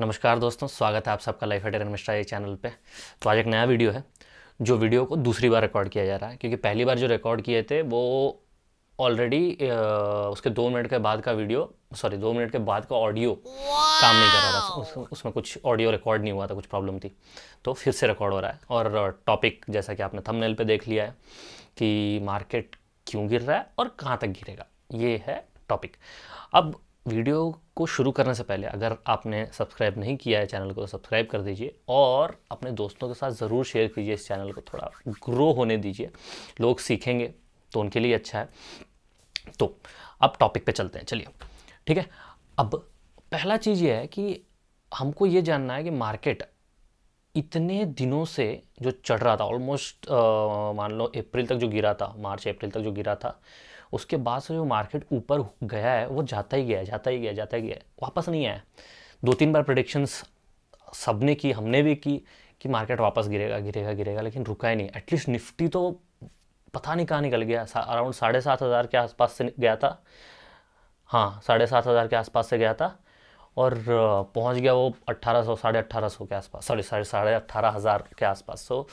नमस्कार दोस्तों स्वागत है आप सबका लाइफ एट मिश्रा ये चैनल पे तो आज एक नया वीडियो है जो वीडियो को दूसरी बार रिकॉर्ड किया जा रहा है क्योंकि पहली बार जो रिकॉर्ड किए थे वो ऑलरेडी उसके दो मिनट के बाद का वीडियो सॉरी दो मिनट के बाद का ऑडियो काम नहीं कर रहा था उस, उसमें कुछ ऑडियो रिकॉर्ड नहीं हुआ था कुछ प्रॉब्लम थी तो फिर से रिकॉर्ड हो रहा है और टॉपिक जैसा कि आपने थंबनेल पे देख लिया है कि मार्केट क्यों गिर रहा है और कहाँ तक गिरेगा ये है टॉपिक अब वीडियो को शुरू करने से पहले अगर आपने सब्सक्राइब नहीं किया है चैनल को तो सब्सक्राइब कर दीजिए और अपने दोस्तों के साथ ज़रूर शेयर कीजिए इस चैनल को थोड़ा ग्रो होने दीजिए लोग सीखेंगे तो उनके लिए अच्छा है तो अब टॉपिक पे चलते हैं चलिए ठीक है अब पहला चीज़ ये है कि हमको ये जानना है कि मार्केट इतने दिनों से जो चढ़ रहा था ऑलमोस्ट मान लो अप्रैल तक जो गिरा था मार्च अप्रैल तक जो गिरा था उसके बाद से जो मार्केट ऊपर गया है वो जाता ही गया जाता ही गया जाता ही गया वापस नहीं आया दो तीन बार प्रडिक्शंस सब ने की हमने भी की कि मार्केट वापस गिरेगा गिरेगा गिरेगा लेकिन रुका ही नहीं एटलीस्ट निफ्टी तो पता नहीं कहाँ निकल गया अराउंड साढ़े सात हज़ार के आसपास से गया था हाँ साढ़े सात हज़ार के आसपास से गया था और पहुंच गया वो अट्ठारह सौ साढ़े अट्ठारह सौ के आसपास सॉरी साढ़े साढ़े अट्ठारह हज़ार के आसपास सो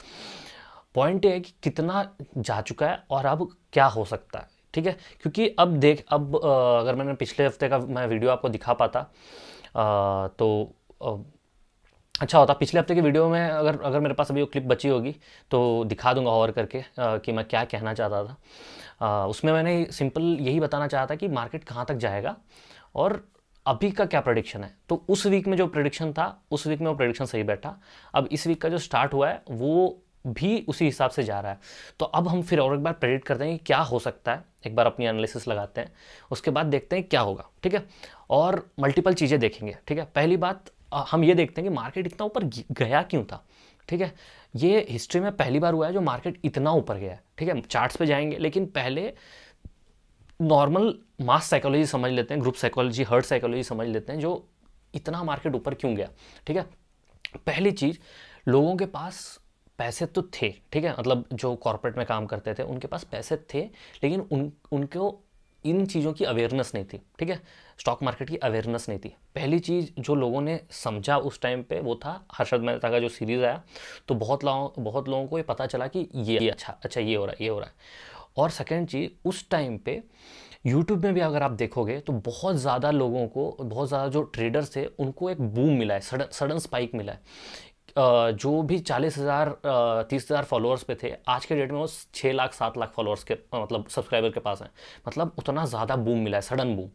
पॉइंट ये है कि कितना जा चुका है और अब क्या हो सकता है ठीक है क्योंकि अब देख अब अगर मैंने पिछले हफ्ते का मैं वीडियो आपको दिखा पाता तो अच्छा होता पिछले हफ्ते के वीडियो में अगर अगर मेरे पास अभी वो क्लिप बची होगी तो दिखा दूंगा और करके आ, कि मैं क्या कहना चाहता था आ, उसमें मैंने सिंपल यही बताना चाहता था कि मार्केट कहाँ तक जाएगा और अभी का क्या प्रडिक्शन है तो उस वीक में जो प्रडिक्शन था उस वीक में वो प्रडिक्शन सही बैठा अब इस वीक का जो स्टार्ट हुआ है वो भी उसी हिसाब से जा रहा है तो अब हम फिर और एक बार प्रेडिक्ट करते हैं कि क्या हो सकता है एक बार अपनी एनालिसिस लगाते हैं उसके बाद देखते हैं क्या होगा ठीक है और मल्टीपल चीज़ें देखेंगे ठीक है पहली बात हम ये देखते हैं कि मार्केट इतना ऊपर गया क्यों था ठीक है ये हिस्ट्री में पहली बार हुआ है जो मार्केट इतना ऊपर गया है ठीक है चार्ट्स पे जाएंगे लेकिन पहले नॉर्मल मास साइकोलॉजी समझ लेते हैं ग्रुप साइकोलॉजी हर्ट साइकोलॉजी समझ लेते हैं जो इतना मार्केट ऊपर क्यों गया ठीक है पहली चीज़ लोगों के पास पैसे तो थे ठीक है मतलब जो कॉरपोरेट में काम करते थे उनके पास पैसे थे लेकिन उन उनको इन चीज़ों की अवेयरनेस नहीं थी ठीक है स्टॉक मार्केट की अवेयरनेस नहीं थी पहली चीज़ जो लोगों ने समझा उस टाइम पे वो था हर्षद मेहता का जो सीरीज़ आया तो बहुत लोगों बहुत लोगों को ये पता चला कि ये अच्छा अच्छा ये हो रहा है ये हो रहा है और सेकेंड चीज़ उस टाइम पे यूट्यूब में भी अगर आप देखोगे तो बहुत ज़्यादा लोगों को बहुत ज़्यादा जो ट्रेडर्स थे उनको एक बूम मिला है सडन सडन स्पाइक मिला है जो भी चालीस हज़ार तीस हज़ार फॉलोअर्स पे थे आज के डेट में वो छः लाख सात लाख फॉलोअर्स के मतलब सब्सक्राइबर के पास हैं मतलब उतना ज़्यादा बूम मिला है सडन बूम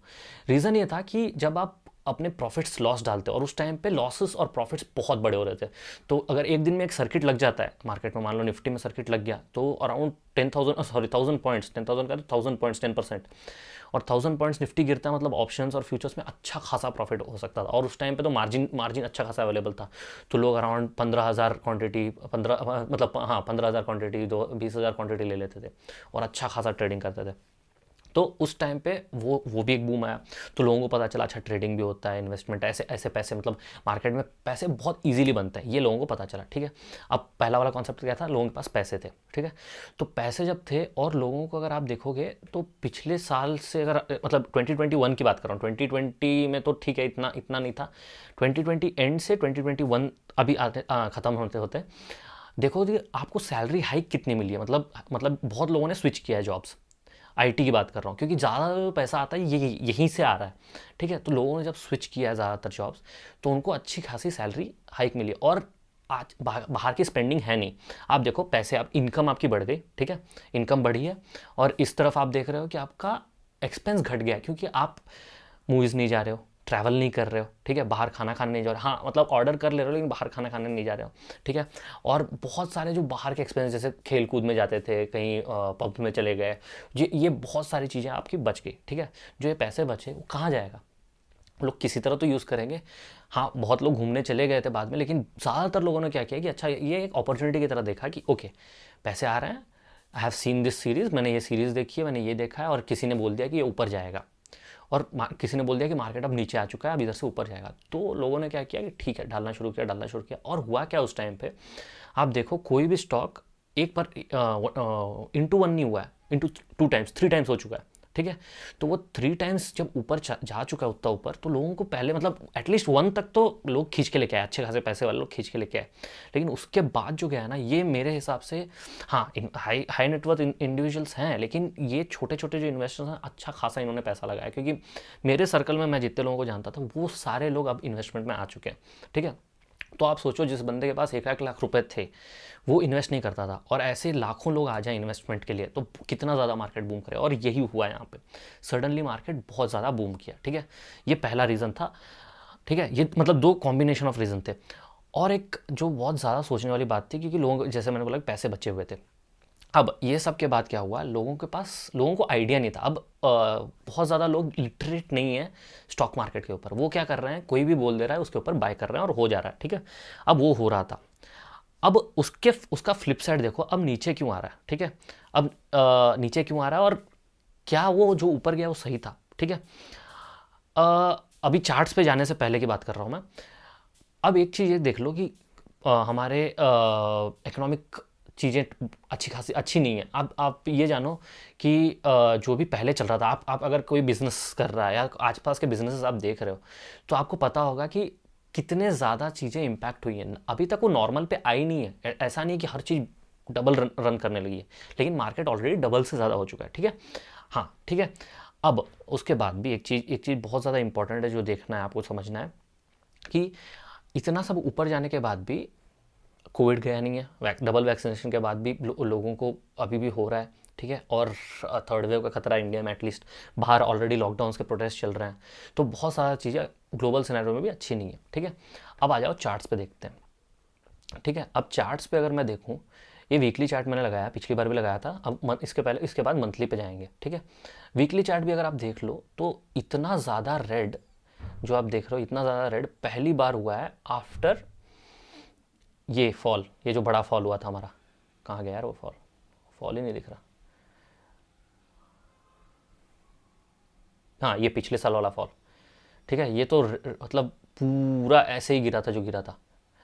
रीज़न ये था कि जब आप अपने प्रॉफिट्स लॉस डालते और उस टाइम पे लॉसेस और प्रॉफिट्स बहुत बड़े हो रहे थे तो अगर एक दिन में एक सर्किट लग जाता है मार्केट में मान लो निफ्टी में सर्किट लग गया तो around ten thousand sorry thousand points ten thousand का थाउजेंड पॉइंट्स टेन परसेंट और थाउजेंड पॉइंट्स निफ्टी गिरता है मतलब ऑप्शन और फ्यूचर्स में अच्छा खासा प्रॉफिट हो सकता था और उस टाइम पर तो मार्जिन मार्जिन अच्छा खासा अवेलेबल था तो लोग अराउंड पंद्रह हज़ार क्वान्टिटी पंद्रह मतलब हाँ पंद्रह हज़ार क्वान्टिटी दो बीस हज़ार क्वान्टिटी ले लेते थे और अच्छा खासा ट्रेडिंग करते थे तो उस टाइम पे वो वो भी एक बूम आया तो लोगों को पता चला अच्छा ट्रेडिंग भी होता है इन्वेस्टमेंट ऐसे ऐसे पैसे मतलब मार्केट में पैसे बहुत ईजिली बनते हैं ये लोगों को पता चला ठीक है अब पहला वाला कॉन्सेप्ट क्या था लोगों के पास पैसे थे ठीक है तो पैसे जब थे और लोगों को अगर आप देखोगे तो पिछले साल से अगर मतलब 2021 की बात कर रहा हूँ में तो ठीक है इतना इतना नहीं था ट्वेंटी एंड से ट्वेंटी अभी आते ख़त्म होते होते देखो जी आपको सैलरी हाइक कितनी मिली है मतलब मतलब बहुत लोगों ने स्विच किया है जॉब्स आईटी की बात कर रहा हूँ क्योंकि ज़्यादा पैसा आता है ये यहीं से आ रहा है ठीक है तो लोगों ने जब स्विच किया है ज़्यादातर जॉब्स तो उनको अच्छी खासी सैलरी हाइक मिली और आज बाहर की स्पेंडिंग है नहीं आप देखो पैसे आप इनकम आपकी बढ़ गई ठीक है इनकम बढ़ी है और इस तरफ आप देख रहे हो कि आपका एक्सपेंस घट गया क्योंकि आप मूवीज़ नहीं जा रहे हो ट्रैवल नहीं कर रहे हो ठीक है बाहर खाना खाने नहीं जा रहे हो हाँ मतलब ऑर्डर कर ले रहे हो लेकिन बाहर खाना खाने नहीं जा रहे हो ठीक है और बहुत सारे जो बाहर के एक्सपेंस जैसे खेल कूद में जाते थे कहीं पब में चले गए ये ये बहुत सारी चीज़ें आपकी बच गई ठीक है जो ये पैसे बचे वो कहाँ जाएगा लोग किसी तरह तो यूज़ करेंगे हाँ बहुत लोग घूमने चले गए थे बाद में लेकिन ज़्यादातर लोगों ने क्या किया कि अच्छा ये एक अपॉर्चुनिटी की तरह देखा कि ओके पैसे आ रहे हैं I have seen this series मैंने ये सीरीज़ देखी है मैंने ये देखा है और किसी ने बोल दिया कि ये ऊपर जाएगा और किसी ने बोल दिया कि मार्केट अब नीचे आ चुका है अब इधर से ऊपर जाएगा तो लोगों ने क्या किया कि ठीक है डालना शुरू किया डालना शुरू किया और हुआ क्या उस टाइम पे आप देखो कोई भी स्टॉक एक पर इंटू वन नहीं हुआ है into two times three times हो चुका है ठीक है तो वो थ्री टाइम्स जब ऊपर जा चुका है उतना ऊपर तो लोगों को पहले मतलब एटलीस्ट वन तक तो लोग खींच के लेके आए अच्छे खासे पैसे वाले लोग खींच के लेके आए लेकिन उसके बाद जो गया ना ये मेरे हिसाब से हाँ हाई हाई नेटवर्थ इंडिविजुअल्स हैं लेकिन ये छोटे छोटे जो इन्वेस्टर्स हैं अच्छा खासा इन्होंने पैसा लगाया क्योंकि मेरे सर्कल में मैं जितने लोगों को जानता था वो सारे लोग अब इन्वेस्टमेंट में आ चुके हैं ठीक है तो आप सोचो जिस बंदे के पास एक एक लाख रुपए थे वो इन्वेस्ट नहीं करता था और ऐसे लाखों लोग आ जाएं इन्वेस्टमेंट के लिए तो कितना ज़्यादा मार्केट बूम करे और यही हुआ यहाँ पे सडनली मार्केट बहुत ज़्यादा बूम किया ठीक है ये पहला रीज़न था ठीक है ये मतलब दो कॉम्बिनेशन ऑफ रीज़न थे और एक जो बहुत ज़्यादा सोचने वाली बात थी क्योंकि लोग जैसे मैंने बोला पैसे बचे हुए थे अब ये सब के बाद क्या हुआ लोगों के पास लोगों को आइडिया नहीं था अब आ, बहुत ज़्यादा लोग लिटरेट नहीं है स्टॉक मार्केट के ऊपर वो क्या कर रहे हैं कोई भी बोल दे रहा है उसके ऊपर बाय कर रहे हैं और हो जा रहा है ठीक है अब वो हो रहा था अब उसके उसका फ्लिप साइड देखो अब नीचे क्यों आ रहा है ठीक है अब आ, नीचे क्यों आ रहा है और क्या वो जो ऊपर गया वो सही था ठीक है अभी चार्ट्स पे जाने से पहले की बात कर रहा हूँ मैं अब एक चीज़ ये देख लो कि आ, हमारे इकोनॉमिक चीज़ें अच्छी खासी अच्छी नहीं है आप आप ये जानो कि जो भी पहले चल रहा था आप आप अगर कोई बिज़नेस कर रहा है या आस पास के बिज़नेस आप देख रहे हो तो आपको पता होगा कि कितने ज़्यादा चीज़ें इम्पैक्ट हुई हैं अभी तक वो नॉर्मल पे आई नहीं है ऐसा नहीं है कि हर चीज़ डबल रन रन करने लगी है लेकिन मार्केट ऑलरेडी डबल से ज़्यादा हो चुका है ठीक है हाँ ठीक है अब उसके बाद भी एक चीज़ एक चीज़ बहुत ज़्यादा इंपॉर्टेंट है जो देखना है आपको समझना है कि इतना सब ऊपर जाने के बाद भी कोविड गया नहीं है वैक, डबल वैक्सीनेशन के बाद भी लो, लोगों को अभी भी हो रहा है ठीक है और थर्ड वेव का खतरा इंडिया में एटलीस्ट बाहर ऑलरेडी लॉकडाउन के प्रोटेस्ट चल रहे हैं तो बहुत सारा चीज़ें ग्लोबल सिनेरियो में भी अच्छी नहीं है ठीक है अब आ जाओ चार्ट्स पे देखते हैं ठीक है अब चार्ट्स पे अगर मैं देखूँ ये वीकली चार्ट मैंने लगाया पिछली बार भी लगाया था अब इसके पहले इसके बाद मंथली पे जाएंगे ठीक है वीकली चार्ट भी अगर आप देख लो तो इतना ज़्यादा रेड जो आप देख रहे हो इतना ज़्यादा रेड पहली बार हुआ है आफ्टर ये फॉल ये जो बड़ा फॉल हुआ था हमारा कहाँ गया यार वो फॉल फॉल ही नहीं दिख रहा हाँ ये पिछले साल वाला फॉल ठीक है ये तो मतलब पूरा ऐसे ही गिरा था जो गिरा था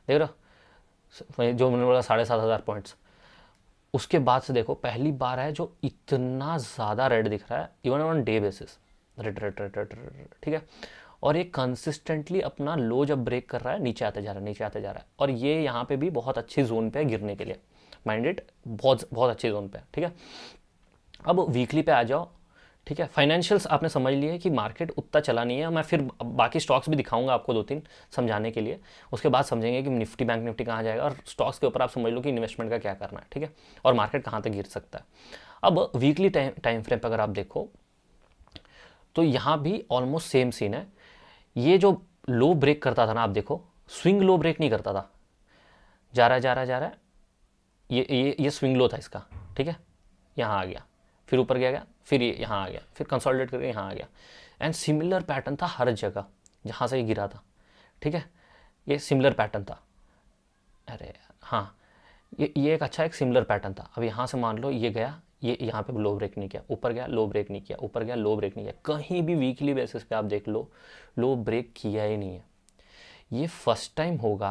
देख रहा जो मैंने बोला साढ़े सात हज़ार पॉइंट्स उसके बाद से देखो पहली बार है जो इतना ज़्यादा रेड दिख रहा है even on day basis red red red red ठीक है और ये कंसिस्टेंटली अपना लो जब ब्रेक कर रहा है नीचे आते जा रहा है नीचे आते जा रहा है और ये यहाँ पे भी बहुत अच्छे जोन पे है गिरने के लिए माइंडेड बहुत बहुत अच्छे जोन पे है ठीक है अब वीकली पे आ जाओ ठीक है फाइनेंशियल्स आपने समझ लिया है कि मार्केट उतना चला नहीं है मैं फिर बाकी स्टॉक्स भी दिखाऊंगा आपको दो तीन समझाने के लिए उसके बाद समझेंगे कि निफ्टी बैंक निफ्टी कहाँ जाएगा और स्टॉक्स के ऊपर आप समझ लो कि इन्वेस्टमेंट का क्या करना है ठीक है और मार्केट कहाँ तक गिर सकता है अब वीकली टाइम टाइम फ्रेम पर अगर आप देखो तो यहाँ भी ऑलमोस्ट सेम सीन है ये जो लो ब्रेक करता था ना आप देखो स्विंग लो ब्रेक नहीं करता था जा रहा जा रहा जा रहा है ये ये ये स्विंग लो था इसका ठीक है यहाँ आ गया फिर ऊपर गया गया फिर ये यहाँ आ गया फिर कंसोलिडेट करके यहाँ आ गया एंड सिमिलर पैटर्न था हर जगह जहाँ से ये गिरा था ठीक है ये सिमिलर पैटर्न था अरे हाँ ये ये एक अच्छा एक सिमिलर पैटर्न था अब यहाँ से मान लो ये गया ये यहाँ पे लो ब्रेक नहीं किया ऊपर गया लो ब्रेक नहीं किया ऊपर गया लो ब्रेक नहीं किया कहीं भी वीकली बेसिस पे आप देख लो लो ब्रेक किया ही नहीं है ये फर्स्ट टाइम होगा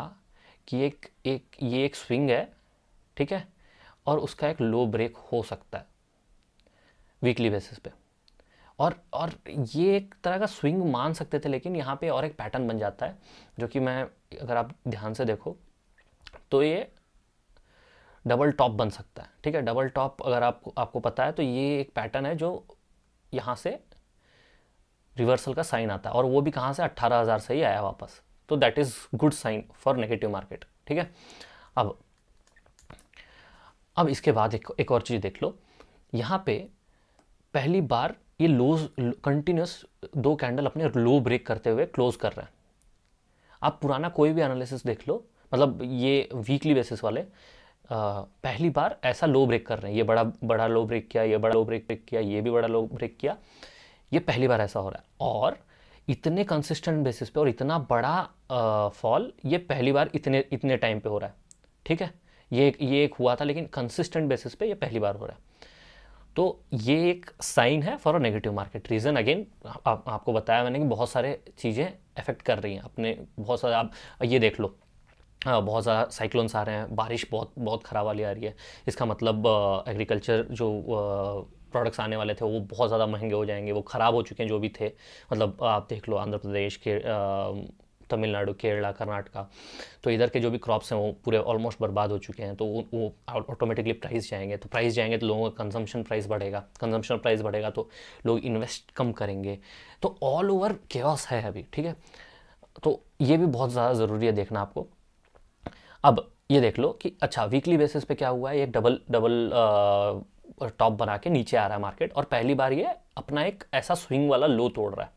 कि एक एक ये एक स्विंग है ठीक है और उसका एक लो ब्रेक हो सकता है वीकली बेसिस पे और और ये एक तरह का स्विंग मान सकते थे लेकिन यहाँ पे और एक पैटर्न बन जाता है जो कि मैं अगर आप ध्यान से देखो तो ये डबल टॉप बन सकता है ठीक है डबल टॉप अगर आपको आपको पता है तो ये एक पैटर्न है जो यहाँ से रिवर्सल का साइन आता है और वो भी कहाँ से अट्ठारह हज़ार से ही आया वापस तो that is good sign for negative market ठीक है अब अब इसके बाद एक एक और चीज़ देख लो यहाँ पे पहली बार ये लोज कंटिन्यूस दो कैंडल अपने लो ब्रेक करते हुए क्लोज कर रहे हैं आप पुराना कोई भी एनालिसिस देख लो मतलब ये वीकली बेसिस वाले पहली बार ऐसा लो ब्रेक कर रहे हैं ये बड़ा बड़ा लो ब्रेक किया ये बड़ा लो ब्रेक ब्रेक किया ये भी बड़ा लो ब्रेक किया ये पहली बार ऐसा हो रहा है और इतने कंसिस्टेंट बेसिस पे और इतना बड़ा फॉल ये पहली बार इतने इतने टाइम पे हो रहा है ठीक है ये ये एक हुआ था लेकिन कंसिस्टेंट बेसिस पे ये पहली बार हो रहा है तो ये एक साइन है for a negative market reason again आपको बताया मैंने कि बहुत सारे चीज़ें अफेक्ट कर रही हैं अपने बहुत सारे आप ये देख लो हाँ, बहुत ज़्यादा साइक्लोन्स आ रहे हैं बारिश बहुत बहुत ख़राब वाली आ रही है इसका मतलब एग्रीकल्चर जो प्रोडक्ट्स आने वाले थे वो बहुत ज़्यादा महंगे हो जाएंगे वो ख़राब हो चुके हैं जो भी थे मतलब आप देख लो आंध्र प्रदेश के तमिलनाडु केरला कर्नाटका तो इधर के जो भी क्रॉप्स हैं वो पूरे ऑलमोस्ट बर्बाद हो चुके हैं तो वो ऑटोमेटिकली प्राइस जाएंगे तो प्राइस जाएंगे तो लोगों का कंजम्पशन प्राइस बढ़ेगा कंजम्पशन प्राइस बढ़ेगा तो लोग इन्वेस्ट कम करेंगे तो ऑल ओवर केवस है अभी ठीक है तो ये भी बहुत ज़्यादा ज़रूरी है देखना आपको अब ये देख लो कि अच्छा वीकली बेसिस पे क्या हुआ है एक डबल डबल टॉप बना के नीचे आ रहा है मार्केट और पहली बार ये अपना एक ऐसा स्विंग वाला लो तोड़ रहा है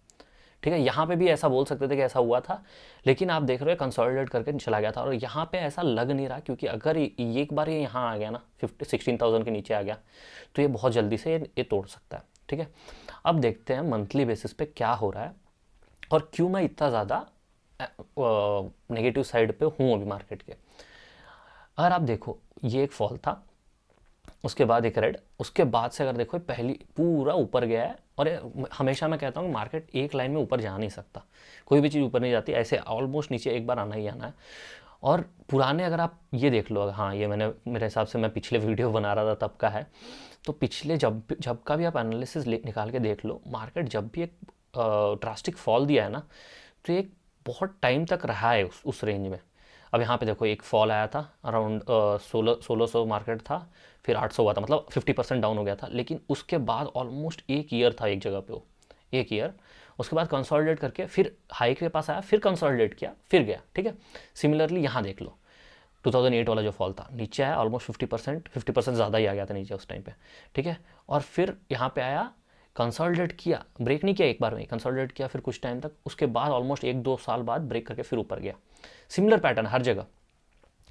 ठीक है यहाँ पे भी ऐसा बोल सकते थे कि ऐसा हुआ था लेकिन आप देख रहे हो कंसोलिडेट करके चला गया था और यहाँ पे ऐसा लग नहीं रहा क्योंकि अगर ये एक बार ये यहाँ आ गया ना फिफ्टी सिक्सटीन थाउजेंड के नीचे आ गया तो ये बहुत जल्दी से ये तोड़ सकता है ठीक है अब देखते हैं मंथली बेसिस पे क्या हो रहा है और क्यों मैं इतना ज़्यादा नेगेटिव साइड पर हूँ अभी मार्केट के अगर आप देखो ये एक फॉल था उसके बाद एक रेड उसके बाद से अगर देखो पहली पूरा ऊपर गया है और हमेशा मैं कहता हूँ मार्केट एक लाइन में ऊपर जा नहीं सकता कोई भी चीज़ ऊपर नहीं जाती ऐसे ऑलमोस्ट नीचे एक बार आना ही आना है और पुराने अगर आप ये देख लो हाँ ये मैंने मेरे हिसाब से मैं पिछले वीडियो बना रहा था तब का है तो पिछले जब जब का भी आप एनालिसिस निकाल के देख लो मार्केट जब भी एक ड्रास्टिक फॉल दिया है ना तो एक बहुत टाइम तक रहा है उस उस रेंज में अब यहाँ पे देखो एक फॉल आया था अराउंड सोलह सोलह सौ मार्केट था फिर आठ सौ हुआ था मतलब फिफ्टी परसेंट डाउन हो गया था लेकिन उसके बाद ऑलमोस्ट एक ईयर था एक जगह पे वो एक ईयर उसके बाद कंसोलिडेट करके फिर हाइक के पास आया फिर कंसोलिडेट किया फिर गया ठीक है सिमिलरली यहाँ देख लो 2008 वाला जो फॉल था नीचे आया almost fifty percent fifty percent ज़्यादा ही आ गया था नीचे उस टाइम पे ठीक है और फिर यहाँ पे आया कंसोलिडेट किया ब्रेक नहीं किया एक बार में कंसोलिडेट किया फिर कुछ टाइम तक उसके बाद ऑलमोस्ट एक दो साल बाद ब्रेक करके फिर ऊपर गया सिमिलर पैटर्न हर जगह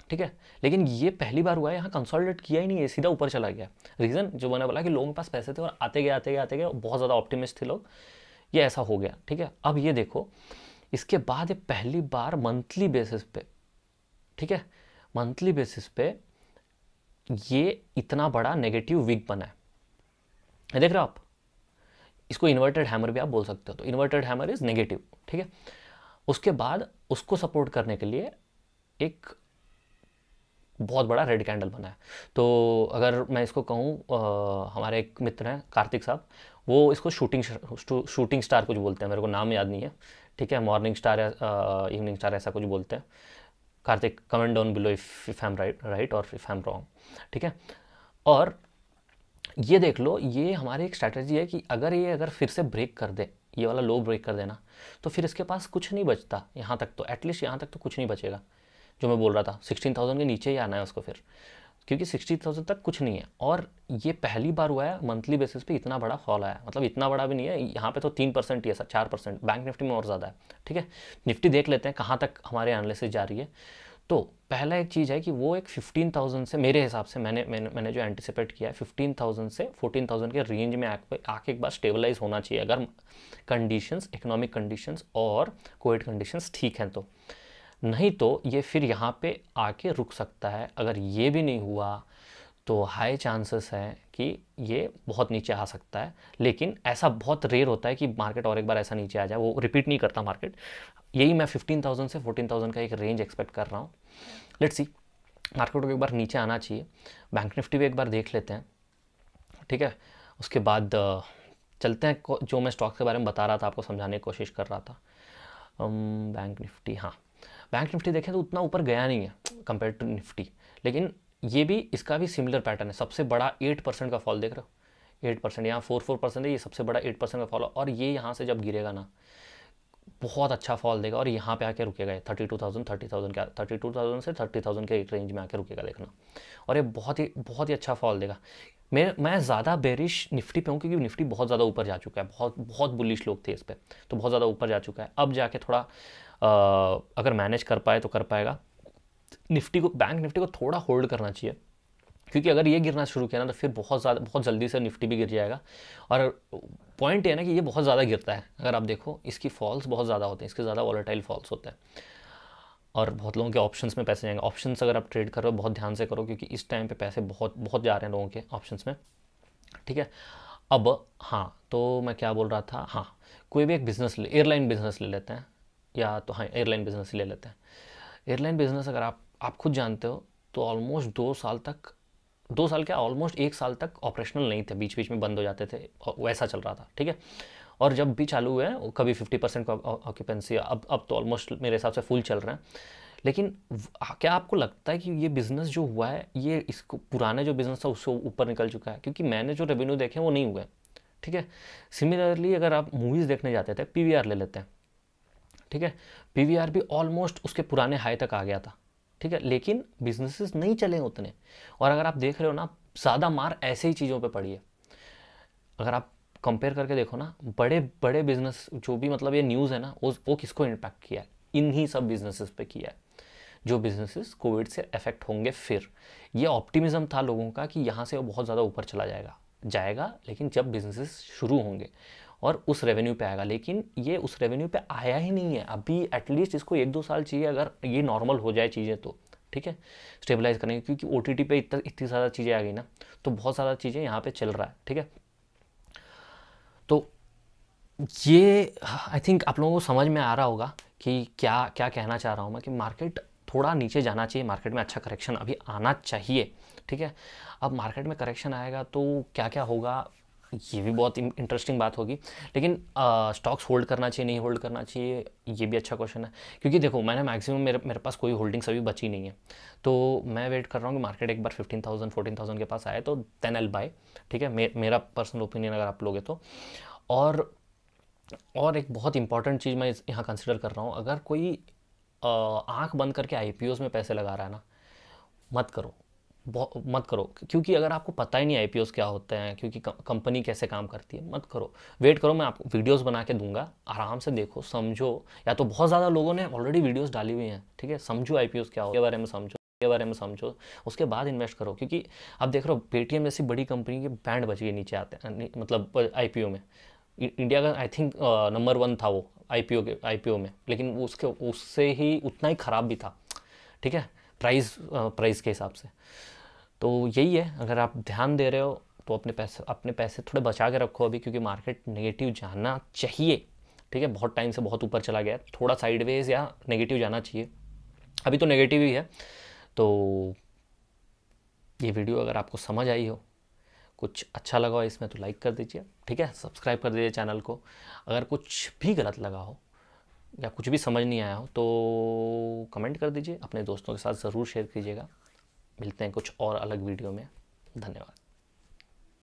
ठीक है लेकिन ये पहली बार हुआ है यहाँ कंसोलिडेट किया ही नहीं है सीधा ऊपर चला गया रीज़न जो मैंने बोला कि लोगों के पास पैसे थे और आते गए आते गए आते गए बहुत ज़्यादा ऑप्टिमिस्ट थे लोग ये ऐसा हो गया ठीक है अब ये देखो इसके बाद ये पहली बार मंथली बेसिस पे ठीक है मंथली बेसिस पे ये इतना बड़ा नेगेटिव वीक बना है देख रहे हो आप इसको इन्वर्टेड हैमर भी आप बोल सकते हो तो इन्वर्टेड हैमर इज़ नेगेटिव ठीक है उसके बाद उसको सपोर्ट करने के लिए एक बहुत बड़ा रेड कैंडल बना है तो अगर मैं इसको कहूँ हमारे एक मित्र हैं कार्तिक साहब वो इसको शूटिंग शूटिंग स्टार कुछ बोलते हैं मेरे को नाम याद नहीं है ठीक है मॉर्निंग स्टार या इवनिंग स्टार ऐसा कुछ बोलते हैं Kartik comment down below if if I am right right और इफ़ आई एम रॉन्ग ठीक है और ये देख लो ये हमारी एक स्ट्रैटेजी है कि अगर ये अगर फिर से ब्रेक कर दे ये वाला लो ब्रेक कर देना तो फिर इसके पास कुछ नहीं बचता यहाँ तक तो एटलीस्ट यहाँ तक तो कुछ नहीं बचेगा जो मैं बोल रहा था सिक्सटीन थाउजेंड के नीचे ही आना है उसको फिर क्योंकि सिक्सटी थाउजेंड तक कुछ नहीं है और ये पहली बार हुआ है मंथली बेसिस पे इतना बड़ा फॉल आया मतलब इतना बड़ा भी नहीं है यहाँ पे तो तीन परसेंट ही सर चार परसेंट बैंक निफ्टी में और ज़्यादा है ठीक है निफ्टी देख लेते हैं कहाँ तक हमारे एनालिसिस जा रही है तो पहला एक चीज़ है कि वो एक 15,000 से मेरे हिसाब से मैंने मैंने मैंने जो एंटिसिपेट किया है 15,000 से 14,000 के रेंज में आके आके एक बार स्टेबलाइज होना चाहिए अगर कंडीशंस इकोनॉमिक कंडीशंस और कोविड कंडीशंस ठीक हैं तो नहीं तो ये फिर यहाँ पे आके रुक सकता है अगर ये भी नहीं हुआ तो हाई चांसेस है कि ये बहुत नीचे आ सकता है लेकिन ऐसा बहुत रेयर होता है कि मार्केट और एक बार ऐसा नीचे आ जाए वो रिपीट नहीं करता मार्केट यही मैं फिफ्टीन थाउजेंड से फोर्टीन थाउजेंड का एक रेंज एक्सपेक्ट कर रहा हूँ लेट्स सी मार्केट को एक बार नीचे आना चाहिए बैंक निफ्टी भी एक बार देख लेते हैं ठीक है उसके बाद चलते हैं जो मैं स्टॉक के बारे में बता रहा था आपको समझाने की कोशिश कर रहा था बैंक निफ्टी हाँ बैंक निफ्टी देखें तो उतना ऊपर गया नहीं है कंपेयर टू निफ्टी लेकिन ये भी इसका भी सिमिलर पैटर्न है सबसे बड़ा एट परसेंट का फॉल देख रहे हो एट परसेंट यहाँ फोर फोर परसेंट है ये सबसे बड़ा एट परसेंट का फॉल और ये यहाँ से जब गिरेगा ना बहुत अच्छा फॉल देगा और यहाँ पे आके रुकेगा ये thirty two thousand thirty thousand क्या थर्टी टू थाउजेंड से थर्टी थाउजेंड के रेंज में आके रुकेगा देखना और ये बहुत ही बहुत ही अच्छा फॉल देगा मैं मैं ज़्यादा बेरिश निफ्टी पे हूँ क्योंकि निफ्टी बहुत ज़्यादा ऊपर जा चुका है बहुत बहुत बुलिश लोग थे इस पर तो बहुत ज़्यादा ऊपर जा चुका है अब जाके थोड़ा आ, अगर मैनेज कर पाए तो कर पाएगा निफ्टी को बैंक निफ्टी को थोड़ा होल्ड करना चाहिए क्योंकि अगर ये गिरना शुरू किया ना तो फिर बहुत ज़्यादा बहुत जल्दी से निफ्टी भी गिर जाएगा और पॉइंट ये ना कि ये बहुत ज़्यादा गिरता है अगर आप देखो इसकी फॉल्स बहुत ज़्यादा होते हैं इसके ज़्यादा वॉलेटाइल फॉल्स होते हैं और बहुत लोगों के ऑप्शंस में पैसे जाएंगे ऑप्शंस अगर आप ट्रेड करो बहुत ध्यान से करो क्योंकि इस टाइम पे पैसे बहुत बहुत जा रहे हैं लोगों के ऑप्शंस में ठीक है अब हाँ तो मैं क्या बोल रहा था हाँ कोई भी एक बिज़नेस एयरलाइन बिज़नेस ले लेते हैं या तो हाँ एयरलाइन बिज़नेस ले लेते हैं एयरलाइन बिजनेस अगर आप आप खुद जानते हो तो ऑलमोस्ट दो साल तक दो साल क्या ऑलमोस्ट एक साल तक ऑपरेशनल नहीं थे बीच बीच में बंद हो जाते थे और वैसा चल रहा था ठीक है और जब भी चालू हुए कभी फिफ्टी परसेंट ऑक्यूपेंसी अब अब तो ऑलमोस्ट मेरे हिसाब से फुल चल रहे हैं लेकिन हाँ, क्या आपको लगता है कि ये बिज़नेस जो हुआ है ये इसको पुराने जो बिज़नेस था उससे ऊपर निकल चुका है क्योंकि मैंने जो रेवेन्यू देखे वो नहीं हुए ठीक है सिमिलरली अगर आप मूवीज़ देखने जाते थे पी ले लेते हैं ठीक है पी भी ऑलमोस्ट उसके पुराने हाई तक आ गया था ठीक है लेकिन बिजनेसेस नहीं चले उतने और अगर आप देख रहे हो ना ज़्यादा मार ऐसे ही चीज़ों पे पड़ी है अगर आप कंपेयर करके देखो ना बड़े बड़े बिजनेस जो भी मतलब ये न्यूज़ है ना वो वो किसको इम्पैक्ट किया है इन्हीं सब बिजनेसेस पे किया है जो बिजनेसेस कोविड से अफेक्ट होंगे फिर ये ऑप्टिमिज्म था लोगों का कि यहाँ से वो बहुत ज़्यादा ऊपर चला जाएगा जाएगा लेकिन जब बिजनेसेस शुरू होंगे और उस रेवेन्यू पे आएगा लेकिन ये उस रेवेन्यू पे आया ही नहीं है अभी एटलीस्ट इसको एक दो साल चाहिए अगर ये नॉर्मल हो जाए चीज़ें तो ठीक है स्टेबलाइज करने क्योंकि ओ टी पे इतना इतनी ज़्यादा चीज़ें आ गई ना तो बहुत सारा चीज़ें यहाँ पर चल रहा है ठीक है तो ये आई थिंक आप लोगों को समझ में आ रहा होगा कि क्या क्या कहना चाह रहा हूँ मैं कि मार्केट थोड़ा नीचे जाना चाहिए मार्केट में अच्छा करेक्शन अभी आना चाहिए ठीक है अब मार्केट में करेक्शन आएगा तो क्या क्या होगा ये भी बहुत इंटरेस्टिंग बात होगी लेकिन स्टॉक्स होल्ड करना चाहिए नहीं होल्ड करना चाहिए ये भी अच्छा क्वेश्चन है क्योंकि देखो मैंने मैक्सिमम मेरे मेरे पास कोई होल्डिंग्स अभी बची नहीं है तो मैं वेट कर रहा हूँ कि मार्केट एक बार फिफ्टीन थाउजेंड फोर्टीन थाउजेंड के पास आए तो देन एल बाय ठीक है मे, मेरा पर्सनल ओपिनियन अगर आप लोगे तो और और एक बहुत इंपॉर्टेंट चीज़ मैं यहाँ कंसिडर कर रहा हूँ अगर कोई आँख बंद करके आई में पैसे लगा रहा है ना मत करो मत करो क्योंकि अगर आपको पता ही नहीं आई क्या होते हैं क्योंकि कंपनी कैसे काम करती है मत करो वेट करो मैं आपको वीडियोस बना के दूंगा आराम से देखो समझो या तो बहुत ज़्यादा लोगों ने ऑलरेडी वीडियोस डाली हुई हैं ठीक है समझो आई क्या हो के बारे में समझो के बारे में समझो उसके बाद इन्वेस्ट करो क्योंकि आप देख रहे हो पेटीएम जैसी बड़ी कंपनी के बैंड बच गए नीचे आते हैं मतलब आई में इंडिया का आई थिंक नंबर वन था वो आई के आई में लेकिन उसके उससे ही उतना ही ख़राब भी था ठीक है प्राइस प्राइस के हिसाब से तो यही है अगर आप ध्यान दे रहे हो तो अपने पैसे अपने पैसे थोड़े बचा के रखो अभी क्योंकि मार्केट नेगेटिव जाना चाहिए ठीक है बहुत टाइम से बहुत ऊपर चला गया थोड़ा साइडवेज या नेगेटिव जाना चाहिए अभी तो नेगेटिव ही है तो ये वीडियो अगर आपको समझ आई हो कुछ अच्छा लगा हो इसमें तो लाइक कर दीजिए ठीक है सब्सक्राइब कर दीजिए चैनल को अगर कुछ भी गलत लगा हो या कुछ भी समझ नहीं आया हो तो कमेंट कर दीजिए अपने दोस्तों के साथ ज़रूर शेयर कीजिएगा मिलते हैं कुछ और अलग वीडियो में धन्यवाद